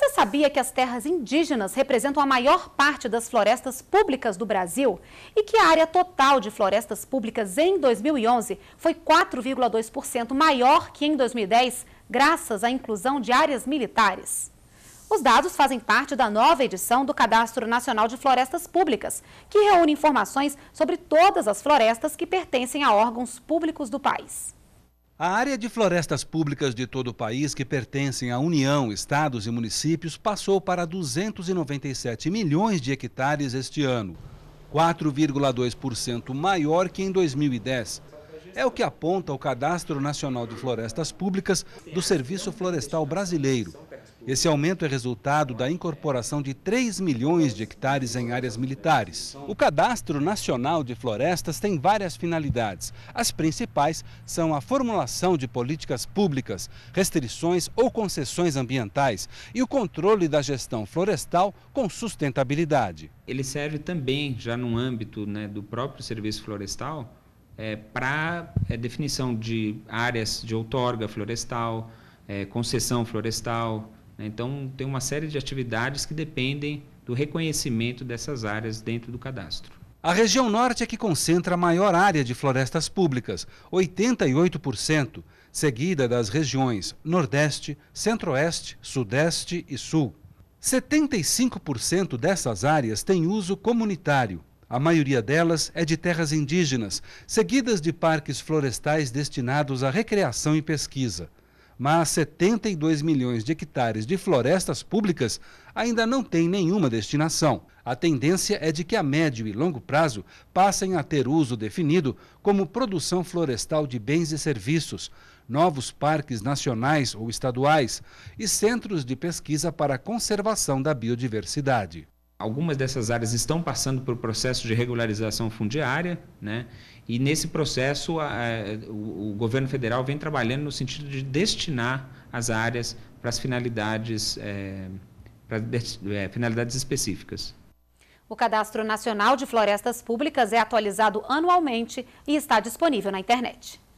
Você sabia que as terras indígenas representam a maior parte das florestas públicas do Brasil? E que a área total de florestas públicas em 2011 foi 4,2% maior que em 2010, graças à inclusão de áreas militares? Os dados fazem parte da nova edição do Cadastro Nacional de Florestas Públicas, que reúne informações sobre todas as florestas que pertencem a órgãos públicos do país. A área de florestas públicas de todo o país, que pertencem à União, estados e municípios, passou para 297 milhões de hectares este ano, 4,2% maior que em 2010. É o que aponta o Cadastro Nacional de Florestas Públicas do Serviço Florestal Brasileiro. Esse aumento é resultado da incorporação de 3 milhões de hectares em áreas militares. O Cadastro Nacional de Florestas tem várias finalidades. As principais são a formulação de políticas públicas, restrições ou concessões ambientais e o controle da gestão florestal com sustentabilidade. Ele serve também, já no âmbito né, do próprio serviço florestal, é, para é, definição de áreas de outorga florestal, é, concessão florestal, né? Então, tem uma série de atividades que dependem do reconhecimento dessas áreas dentro do cadastro. A região norte é que concentra a maior área de florestas públicas, 88%, seguida das regiões Nordeste, Centro-Oeste, Sudeste e Sul. 75% dessas áreas têm uso comunitário. A maioria delas é de terras indígenas, seguidas de parques florestais destinados à recreação e pesquisa mas 72 milhões de hectares de florestas públicas ainda não têm nenhuma destinação. A tendência é de que a médio e longo prazo passem a ter uso definido como produção florestal de bens e serviços, novos parques nacionais ou estaduais e centros de pesquisa para a conservação da biodiversidade algumas dessas áreas estão passando por processo de regularização fundiária, né? e nesse processo a, a, o, o, governo federal vem trabalhando no sentido de destinar as áreas para as finalidades, é, para, é, finalidades específicas. O Cadastro Nacional de Florestas Públicas é atualizado anualmente e está disponível na internet.